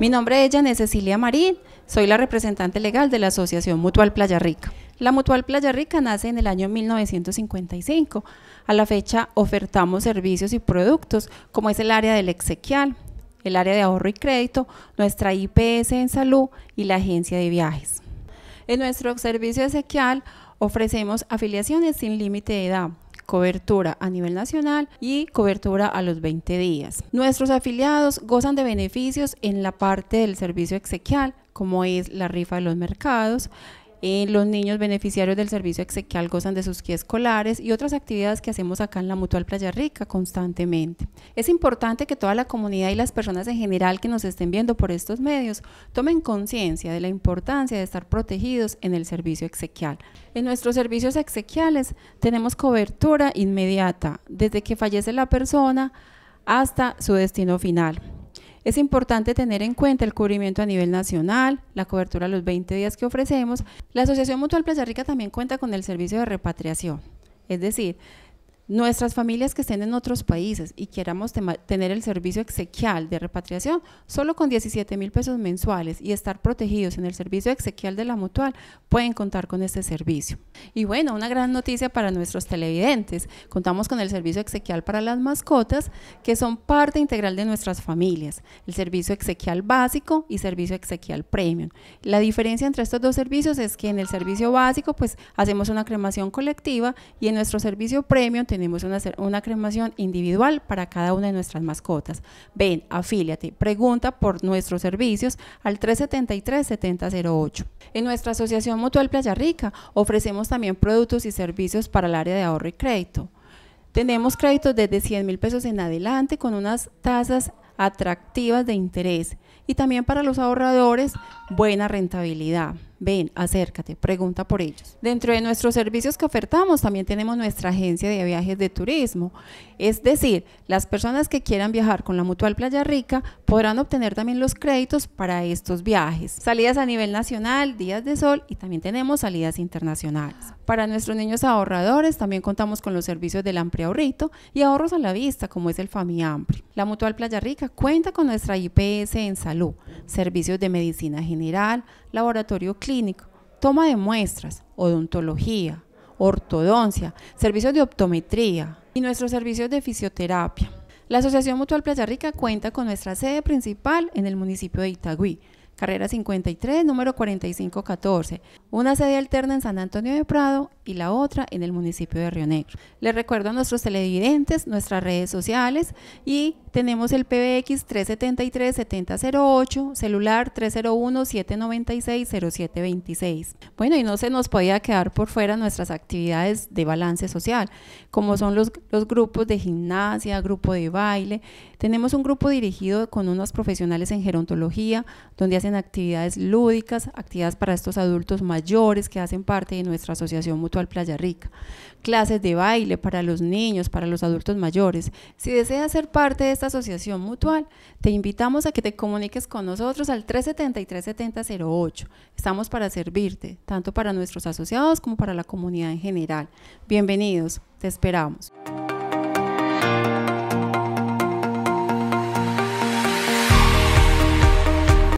Mi nombre es Janet Cecilia Marín, soy la representante legal de la Asociación Mutual Playa Rica. La Mutual Playa Rica nace en el año 1955. A la fecha ofertamos servicios y productos como es el área del exequial, el área de ahorro y crédito, nuestra IPS en salud y la agencia de viajes. En nuestro servicio exequial ofrecemos afiliaciones sin límite de edad, cobertura a nivel nacional y cobertura a los 20 días. Nuestros afiliados gozan de beneficios en la parte del servicio exequial, como es la rifa de los mercados, eh, los niños beneficiarios del servicio exequial gozan de sus guías escolares y otras actividades que hacemos acá en la Mutual Playa Rica constantemente. Es importante que toda la comunidad y las personas en general que nos estén viendo por estos medios tomen conciencia de la importancia de estar protegidos en el servicio exequial. En nuestros servicios exequiales tenemos cobertura inmediata desde que fallece la persona hasta su destino final. Es importante tener en cuenta el cubrimiento a nivel nacional, la cobertura a los 20 días que ofrecemos. La Asociación Mutual Plaza Rica también cuenta con el servicio de repatriación. Es decir, Nuestras familias que estén en otros países y queramos tener el servicio exequial de repatriación, solo con 17 mil pesos mensuales y estar protegidos en el servicio exequial de la mutual, pueden contar con este servicio. Y bueno, una gran noticia para nuestros televidentes. Contamos con el servicio exequial para las mascotas, que son parte integral de nuestras familias. El servicio exequial básico y servicio exequial premium. La diferencia entre estos dos servicios es que en el servicio básico, pues hacemos una cremación colectiva y en nuestro servicio premium tenemos tenemos una, cremación individual para cada una de nuestras mascotas. Ven, afíliate, pregunta por nuestros servicios al 373-7008. En nuestra Asociación Mutual Playa Rica ofrecemos también productos y servicios para el área de ahorro y crédito. Tenemos créditos desde 100 mil pesos en adelante con unas tasas atractivas de interés y también para los ahorradores buena rentabilidad ven, acércate, pregunta por ellos. Dentro de nuestros servicios que ofertamos también tenemos nuestra agencia de viajes de turismo. Es decir, las personas que quieran viajar con la Mutual Playa Rica podrán obtener también los créditos para estos viajes. Salidas a nivel nacional, días de sol y también tenemos salidas internacionales. Para nuestros niños ahorradores también contamos con los servicios del amplio Ahorrito y ahorros a la vista como es el FAMIAMPRI. La Mutual Playa Rica cuenta con nuestra IPS en salud, servicios de medicina general, laboratorio clínico, clínico, toma de muestras, odontología, ortodoncia, servicios de optometría y nuestros servicios de fisioterapia. La Asociación Mutual Playa Rica cuenta con nuestra sede principal en el municipio de Itagüí, carrera 53, número 4514, una sede alterna en San Antonio de Prado y la otra en el municipio de Río Negro. Les recuerdo a nuestros televidentes nuestras redes sociales y tenemos el PBX 373-7008, celular 301-796-0726. Bueno, y no se nos podía quedar por fuera nuestras actividades de balance social, como son los, los grupos de gimnasia, grupo de baile. Tenemos un grupo dirigido con unos profesionales en gerontología, donde hacen actividades lúdicas, actividades para estos adultos mayores que hacen parte de nuestra asociación mutual Playa Rica, clases de baile para los niños, para los adultos mayores. Si deseas ser parte de esta asociación mutual, te invitamos a que te comuniques con nosotros al 373-7008. Estamos para servirte, tanto para nuestros asociados como para la comunidad en general. Bienvenidos, te esperamos.